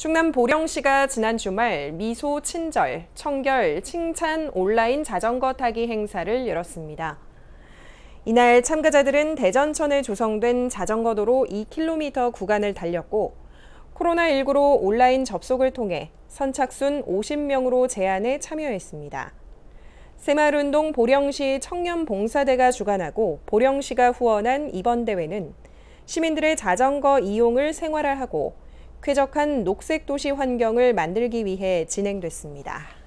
충남 보령시가 지난 주말 미소 친절, 청결, 칭찬 온라인 자전거 타기 행사를 열었습니다. 이날 참가자들은 대전천에 조성된 자전거도로 2km 구간을 달렸고 코로나19로 온라인 접속을 통해 선착순 50명으로 제안에 참여했습니다. 새마을운동 보령시 청년봉사대가 주관하고 보령시가 후원한 이번 대회는 시민들의 자전거 이용을 생활화하고 쾌적한 녹색 도시 환경을 만들기 위해 진행됐습니다.